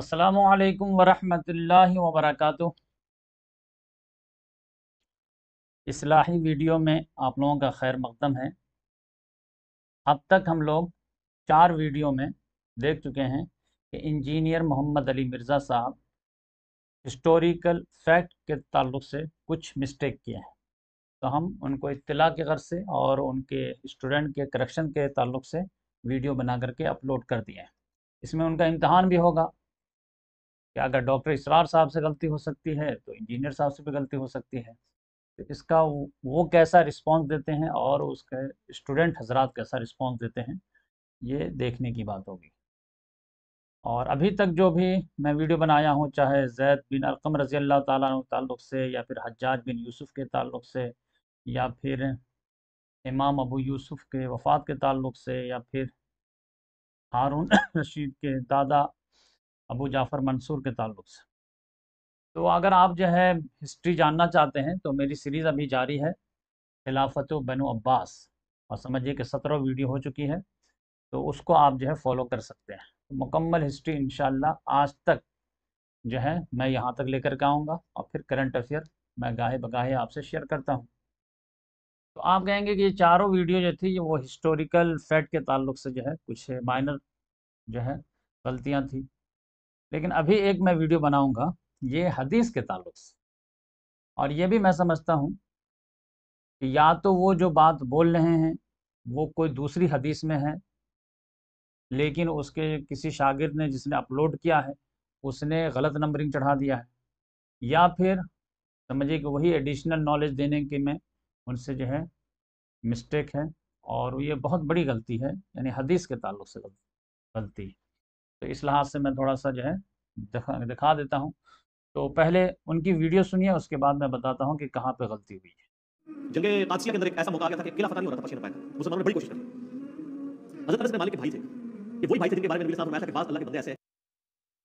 असलकम वरहमल वबरक इसलाही वीडियो में आप लोगों का खैर मकदम है अब तक हम लोग चार वीडियो में देख चुके हैं कि इंजीनियर मोहम्मद अली मिर्ज़ा साहब हिस्टोरिकल फैक्ट के ताल्लुक से कुछ मिस्टेक किए हैं तो हम उनको इत्तला के गर्ज से और उनके स्टूडेंट के करेक्शन के ताल्लुक से वीडियो बना करके अपलोड कर दिए हैं इसमें उनका इम्तहान भी होगा कि अगर डॉक्टर इसरार साहब से गलती हो सकती है तो इंजीनियर साहब से भी गलती हो सकती है तो इसका वो कैसा रिस्पॉन्स देते हैं और उसके स्टूडेंट हजरात कैसा रिस्पॉन्स देते हैं ये देखने की बात होगी और अभी तक जो भी मैं वीडियो बनाया हूँ चाहे जैद बिन अरकम रज़ी अल्लाह तल्लुक से या फिर हजाज बिन यूसुफ़ के ताल्लुक़ से या फिर इमाम अबू यूसुफ़ के वफ़ात के ताल्लुक़ से या फिर हारून रशीद के दादा अबू जाफ़र मंसूर के ताल्लुक से तो अगर आप जो है हिस्ट्री जानना चाहते हैं तो मेरी सीरीज़ अभी जारी है खिलाफत बनो अब्बास और समझिए कि सत्रह वीडियो हो चुकी है तो उसको आप जो है फॉलो कर सकते हैं तो मुकम्मल हिस्ट्री इन आज तक जो है मैं यहाँ तक लेकर के आऊँगा और फिर करंट अफेयर मैं गाहे बगाहे आपसे शेयर करता हूँ तो आप कहेंगे कि ये चारों वीडियो जो थी वो हिस्टोरिकल फैक्ट के ताल्लुक से जो है कुछ माइनर जो है गलतियाँ थी लेकिन अभी एक मैं वीडियो बनाऊंगा ये हदीस के ताल्लुक से और ये भी मैं समझता हूँ कि या तो वो जो बात बोल रहे हैं वो कोई दूसरी हदीस में है लेकिन उसके किसी शागिर्द ने जिसने अपलोड किया है उसने गलत नंबरिंग चढ़ा दिया है या फिर समझिए कि वही एडिशनल नॉलेज देने के में उनसे जो है मिस्टेक है और ये बहुत बड़ी गलती है यानी हदीस के ताल्लुक से गलती है तो इस लिहाज से मैं थोड़ा सा जो है दिखा दिखा देता हूँ तो पहले उनकी वीडियो सुनिए उसके बाद मैं बताता हूँ कि कहाँ पे गलती हुई है जंगे कादसिया के अंदर एक ऐसा मौका आ गया था कि किला नहीं हो रहा था पश्चिम मुसलमानों ने बड़ी कोशिश की हजरत मालिक के भाई थे ये वही भाई थे जिनके बारे में नबी फरमाया था कि अल्लाह के बंदे ऐसे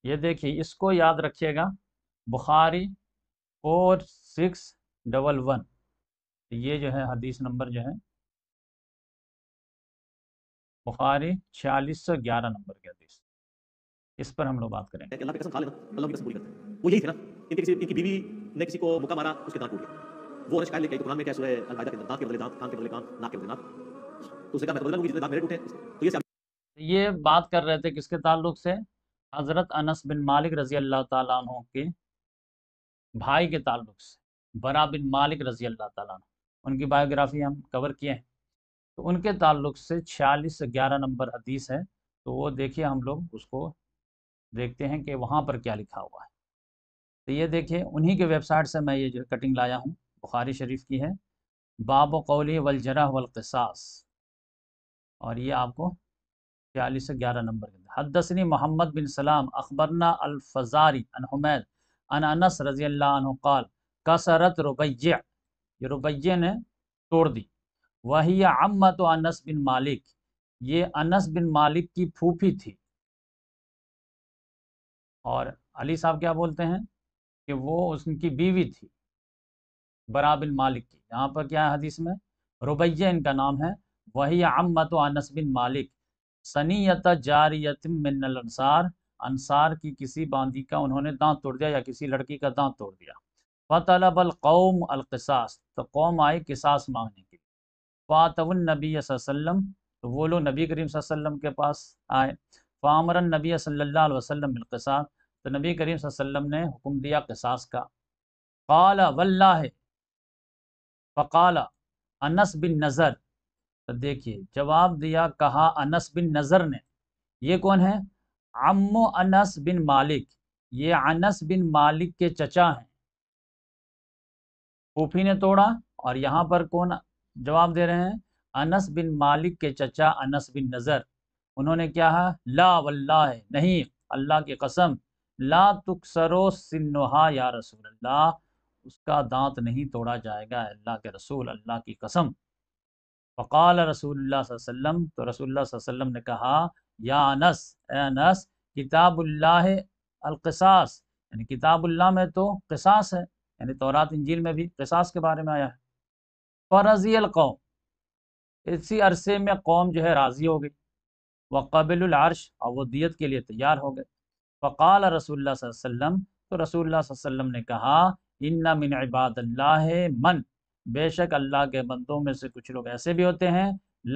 ये देखिए इसको याद रखिएगा Bukhari four six double one ये जो है हदीस नंबर जो है बुखारी छियालीस सौ ग्यारह नंबर की हदीस इस पर हम लोग बात करें अल्लाह की कसम खा लेना अल्लाह की कसम पूरी करते हैं वो यही ना किसी इनकी बीवी ने किसी को मुक्का मारा उसके दांत टूट गए वो शिकायत लेके तो कुरान में क्या सूरह अलकायदा के दांत के बदले दांत कान के बदले कान नाक के बदले नाक तो कहा मैं तो बदला लूंगी जितने दांत मेरे टूटे तो ये ये बात कर रहे थे किसके ताल्लुक से हज़रत अनस बिन मालिक रजी अल्लाह तु के भाई के ताल्लुक से बरा बिन मालिक रजी अल्लाह तु उनकी बायोग्राफी हम कवर किए हैं तो उनके ताल्लुक से छियालीस ग्यारह नंबर हदीस है तो वो देखिए हम लोग उसको देखते हैं कि वहाँ पर क्या लिखा हुआ है तो ये देखिए उन्हीं के वेबसाइट से मैं ये जो कटिंग लाया हूँ बुखारी शरीफ की है बाब कौली वलजरा वलकसास और ये आपको चालीस से ग्यारह नंबर के हदसनी मोहम्मद बिन सलाम अखबरना अलफजारी अनहमैद अन अनस रजी कसरत रुबैया ये रुबैया ने तोड़ दी वही अम्मत अनस बिन मालिक ये अनस बिन मालिक की फूफी थी और अली साहब क्या बोलते हैं कि वो उनकी बीवी थी बराबिन मालिक की यहाँ पर क्या है हदीस में रुबैया इनका नाम है वही अम्मत तो अनस बिन मालिक सनीयत जारियत मिनल अंसार अंसार की किसी बांदी का उन्होंने दांत तोड़ दिया या किसी लड़की का दांत तोड़ दिया फ़तलब अलकौम अलकसास तो कौम आए किसास मांगने के लिए फ़ातवन नबी वसम तो वो लोग नबी करीम वसम के पास आए फ़ामर नबी सल्ला वसलम बिलकसात तो नबी करीम वसल्लम ने हुक्म दिया कसास का काला वल्ला फ़काला अनस बिन नज़र तो देखिए जवाब दिया कहा अनस बिन नज़र ने ये कौन है अम्मो अनस बिन मालिक ये अनस बिन मालिक के चचा हैं कोफी ने तोड़ा और यहाँ पर कौन जवाब दे रहे हैं अनस बिन मालिक के चचा अनस बिन नज़र उन्होंने क्या है ला वल्ला है नहीं अल्लाह की कसम ला तुकसरो सिन्नहा या रसूल अल्लाह उसका दांत नहीं तोड़ा जाएगा अल्लाह के रसूल अल्लाह की कसम फ़काल रसूल वसम तो रसूल ने कहा या अनस अनस किताबुल्लाह अलकसास यानी किताबुल्लाह में तो कसास है यानी तौरात इंजील में भी कसास के बारे में आया है फ़रजी अलकौम इसी अरसे में कौम जो है राज़ी हो गई वक़बिल आर्श और दियत के लिए तैयार हो गए फ़काल रसोल्लाम तो रसोल्लाम ने कहा इन्ना मिन इबाद मन बेशक अल्लाह के बंदों में से कुछ लोग ऐसे भी होते हैं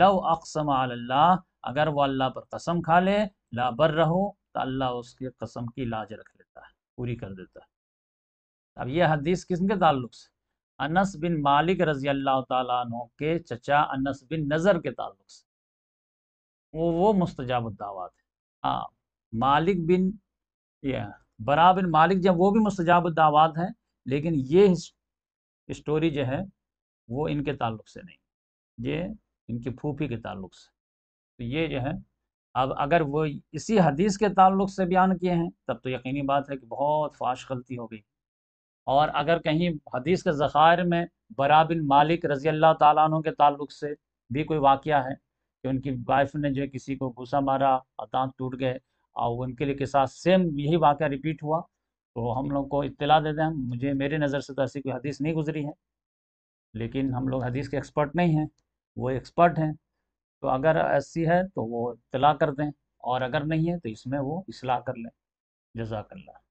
लव अक्सम अल्लाह अगर वो अल्लाह पर कसम खा ले लाबर रहो तो अल्लाह उसकी कसम की लाज रख लेता है पूरी कर देता है अब यह हदीस के ताल्लुक से अनस बिन मालिक रजी अल्लाह तु के चचा अनस बिन नज़र के ताल्लुक से वो वो मुस्तजाब दावा है हाँ मालिक बिन या बरा बिन मालिक जब वो भी मुस्तजाब दावा हैं लेकिन ये स्टोरी जो है वो इनके ताल्लुक से नहीं ये इनकी फूफी के ताल्लुक से तो ये जो है अब अगर वो इसी हदीस के ताल्लुक से बयान किए हैं तब तो यकीनी बात है कि बहुत फाश गलती हो गई और अगर कहीं हदीस के ज़ख़ायर में बरा बिन मालिक रज़ी अल्लाह तु के ताल्लुक से भी कोई वाक़ है कि उनकी वाइफ ने जो है किसी को गुस्सा मारा और दांत टूट गए और उनके लिए के साथ सेम यही वाक़ रिपीट हुआ तो हम लोग को इतला देते हैं मुझे मेरे नज़र से तो ऐसी कोई हदीस नहीं गुजरी है लेकिन हम लोग हदीस के एक्सपर्ट नहीं हैं वो एक्सपर्ट हैं तो अगर ऐसी है तो वो इतला कर दें और अगर नहीं है तो इसमें वो इसलाह कर लें जजाकल्ला